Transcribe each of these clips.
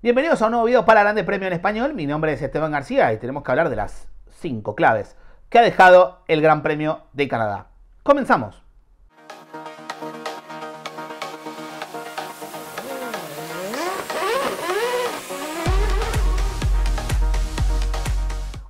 Bienvenidos a un nuevo video para Grande Premio en Español. Mi nombre es Esteban García y tenemos que hablar de las 5 claves que ha dejado el Gran Premio de Canadá. Comenzamos.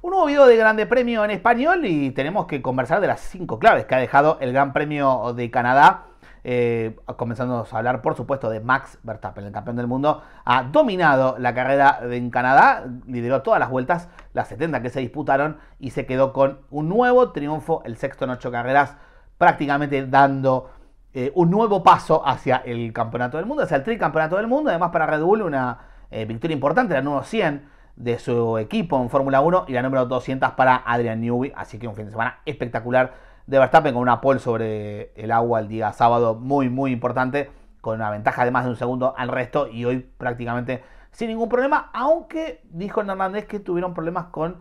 Un nuevo video de Grande Premio en Español y tenemos que conversar de las 5 claves que ha dejado el Gran Premio de Canadá eh, comenzando a hablar por supuesto de Max Verstappen, el campeón del mundo, ha dominado la carrera en Canadá, lideró todas las vueltas, las 70 que se disputaron y se quedó con un nuevo triunfo, el sexto en ocho carreras, prácticamente dando eh, un nuevo paso hacia el campeonato del mundo, hacia el tricampeonato del mundo, además para Red Bull una eh, victoria importante, la número 100 de su equipo en Fórmula 1 y la número 200 para Adrian Newey, así que un fin de semana espectacular de Verstappen con una pole sobre el agua el día sábado muy, muy importante, con una ventaja de más de un segundo al resto y hoy prácticamente sin ningún problema, aunque dijo Hernández que tuvieron problemas con,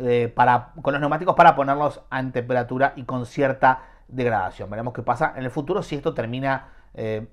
eh, para, con los neumáticos para ponerlos en temperatura y con cierta degradación. Veremos qué pasa en el futuro si esto termina eh,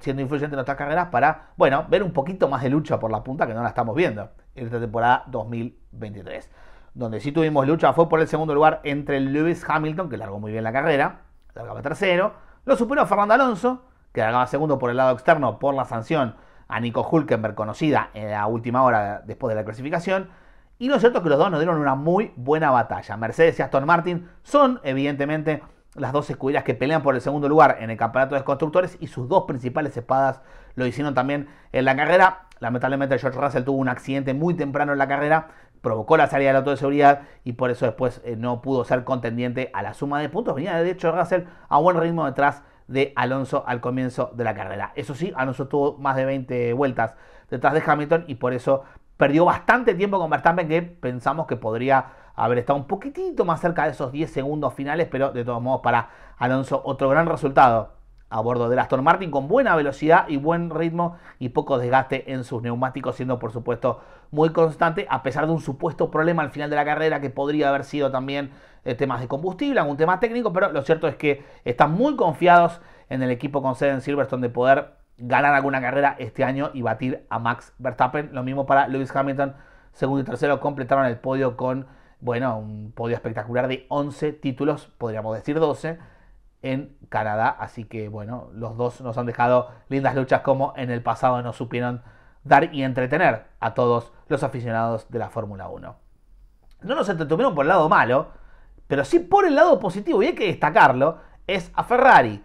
siendo influyente en nuestras carreras para, bueno, ver un poquito más de lucha por la punta que no la estamos viendo en esta temporada 2023 donde sí tuvimos lucha fue por el segundo lugar entre Lewis Hamilton, que largó muy bien la carrera, largaba tercero, lo superó Fernando Alonso, que largaba segundo por el lado externo por la sanción a Nico Hulkenberg conocida en la última hora después de la clasificación. Y lo cierto es que los dos nos dieron una muy buena batalla. Mercedes y Aston Martin son evidentemente las dos escuderías que pelean por el segundo lugar en el campeonato de constructores y sus dos principales espadas lo hicieron también en la carrera. Lamentablemente George Russell tuvo un accidente muy temprano en la carrera provocó la salida del auto de seguridad y por eso después eh, no pudo ser contendiente a la suma de puntos. Venía de hecho Russell a buen ritmo detrás de Alonso al comienzo de la carrera. Eso sí, Alonso tuvo más de 20 vueltas detrás de Hamilton y por eso perdió bastante tiempo con Verstappen que pensamos que podría haber estado un poquitito más cerca de esos 10 segundos finales, pero de todos modos para Alonso otro gran resultado a bordo del Aston Martin con buena velocidad y buen ritmo y poco desgaste en sus neumáticos, siendo por supuesto muy constante, a pesar de un supuesto problema al final de la carrera que podría haber sido también eh, temas de combustible, algún tema técnico, pero lo cierto es que están muy confiados en el equipo con sede en Silverstone de poder ganar alguna carrera este año y batir a Max Verstappen. Lo mismo para Lewis Hamilton, segundo y tercero, completaron el podio con, bueno, un podio espectacular de 11 títulos, podríamos decir 12 en Canadá. Así que bueno, los dos nos han dejado lindas luchas como en el pasado nos supieron dar y entretener a todos los aficionados de la Fórmula 1. No nos entretuvieron por el lado malo, pero sí por el lado positivo, y hay que destacarlo, es a Ferrari.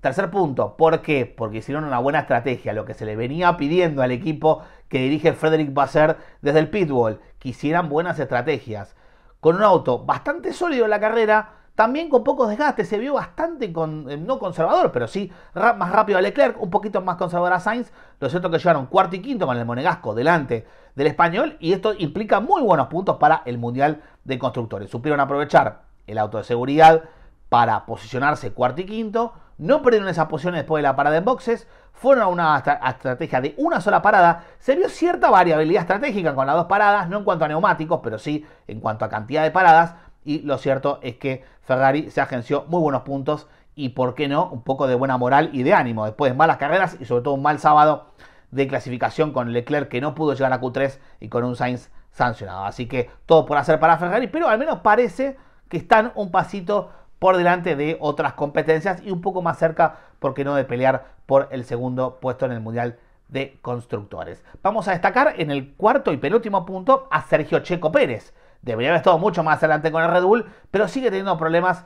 Tercer punto, ¿por qué? Porque hicieron una buena estrategia, lo que se le venía pidiendo al equipo que dirige Frederick Basser desde el pitbull, que hicieran buenas estrategias. Con un auto bastante sólido en la carrera, también con pocos desgastes, se vio bastante, con, eh, no conservador, pero sí más rápido a Leclerc, un poquito más conservador a Sainz. Lo cierto que llegaron cuarto y quinto con el Monegasco delante del español y esto implica muy buenos puntos para el Mundial de Constructores. Supieron aprovechar el auto de seguridad para posicionarse cuarto y quinto, no perdieron esas posiciones después de la parada en boxes, fueron a una estrategia de una sola parada, se vio cierta variabilidad estratégica con las dos paradas, no en cuanto a neumáticos, pero sí en cuanto a cantidad de paradas, y lo cierto es que Ferrari se agenció muy buenos puntos y, por qué no, un poco de buena moral y de ánimo después de malas carreras y sobre todo un mal sábado de clasificación con Leclerc que no pudo llegar a Q3 y con un Sainz sancionado. Así que todo por hacer para Ferrari, pero al menos parece que están un pasito por delante de otras competencias y un poco más cerca, ¿por qué no?, de pelear por el segundo puesto en el Mundial de Constructores. Vamos a destacar en el cuarto y penúltimo punto a Sergio Checo Pérez, Debería haber estado mucho más adelante con el Red Bull, pero sigue teniendo problemas,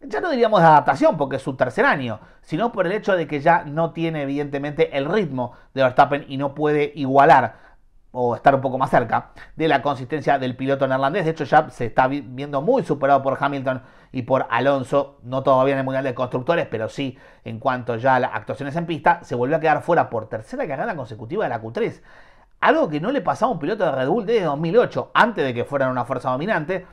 ya no diríamos de adaptación, porque es su tercer año, sino por el hecho de que ya no tiene evidentemente el ritmo de Verstappen y no puede igualar o estar un poco más cerca de la consistencia del piloto neerlandés. De hecho, ya se está viendo muy superado por Hamilton y por Alonso, no todavía en el Mundial de Constructores, pero sí en cuanto ya a las actuaciones en pista, se volvió a quedar fuera por tercera carrera consecutiva de la Q3. Algo que no le pasaba a un piloto de Red Bull desde 2008, antes de que fueran una fuerza dominante.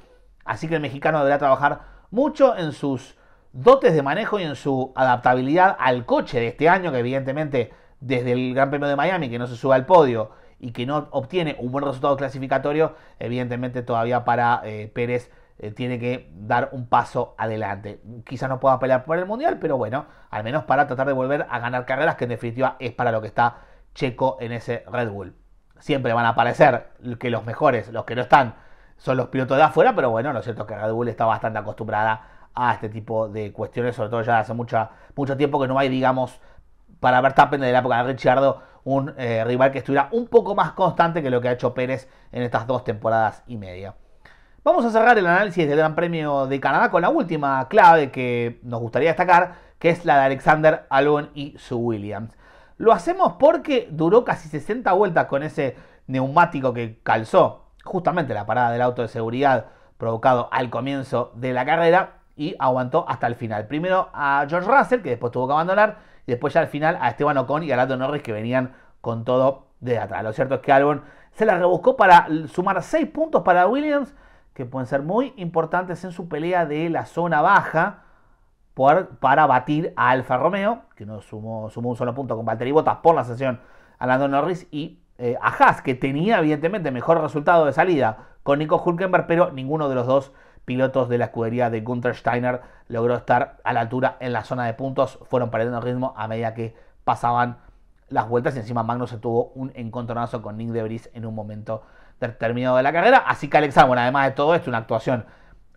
Así que el mexicano deberá trabajar mucho en sus dotes de manejo y en su adaptabilidad al coche de este año, que evidentemente desde el Gran Premio de Miami, que no se sube al podio y que no obtiene un buen resultado clasificatorio, evidentemente todavía para eh, Pérez eh, tiene que dar un paso adelante. Quizás no pueda pelear por el Mundial, pero bueno, al menos para tratar de volver a ganar carreras, que en definitiva es para lo que está Checo en ese Red Bull siempre van a aparecer que los mejores, los que no están, son los pilotos de afuera, pero bueno, lo cierto es que Red Bull está bastante acostumbrada a este tipo de cuestiones, sobre todo ya hace mucho tiempo que no hay, digamos, para Verstappen de la época de Ricciardo, un eh, rival que estuviera un poco más constante que lo que ha hecho Pérez en estas dos temporadas y media. Vamos a cerrar el análisis del Gran Premio de Canadá con la última clave que nos gustaría destacar, que es la de Alexander Albon y su Williams. Lo hacemos porque duró casi 60 vueltas con ese neumático que calzó justamente la parada del auto de seguridad provocado al comienzo de la carrera y aguantó hasta el final. Primero a George Russell, que después tuvo que abandonar, y después ya al final a Esteban Ocon y a Lando Norris que venían con todo de atrás. Lo cierto es que Albon se la rebuscó para sumar 6 puntos para Williams, que pueden ser muy importantes en su pelea de la zona baja para batir a Alfa Romeo, que no sumó, sumó un solo punto con Valtteri Bottas por la sesión a Lando Norris y eh, a Haas, que tenía evidentemente mejor resultado de salida con Nico Hulkenberg, pero ninguno de los dos pilotos de la escudería de Gunther Steiner logró estar a la altura en la zona de puntos, fueron perdiendo ritmo a medida que pasaban las vueltas y encima Magnus se tuvo un encontronazo con Nick Debris en un momento determinado de la carrera, así que Alex bueno además de todo esto, una actuación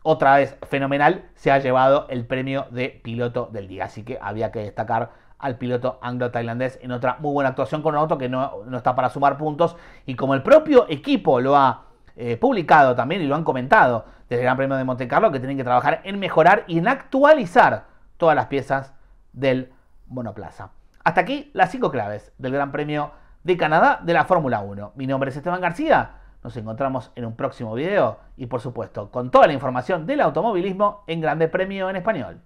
otra vez fenomenal, se ha llevado el premio de piloto del día. Así que había que destacar al piloto anglo-tailandés en otra muy buena actuación con un auto que no, está para sumar puntos. Y como el propio equipo lo ha eh, publicado también y lo han comentado desde el Gran Premio de Monte Carlo, que tienen que trabajar en mejorar y en actualizar todas las piezas del monoplaza. Hasta aquí las cinco claves del Gran Premio de Canadá de la Fórmula 1. Mi nombre es Esteban García. Nos encontramos en un próximo video y por supuesto con toda la información del automovilismo en Grande Premio en Español.